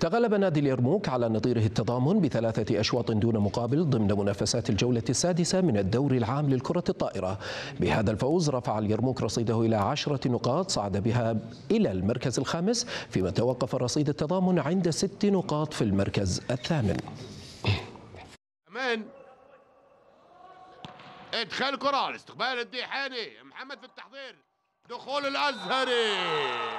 تغلب نادي اليرموك على نظيره التضامن بثلاثة أشواط دون مقابل ضمن منافسات الجولة السادسة من الدوري العام للكرة الطائرة بهذا الفوز رفع اليرموك رصيده إلى عشرة نقاط صعد بها إلى المركز الخامس فيما توقف رصيد التضامن عند ست نقاط في المركز الثامن أمان ادخال كرة على استقبال الديحاني محمد في التحضير دخول الازهري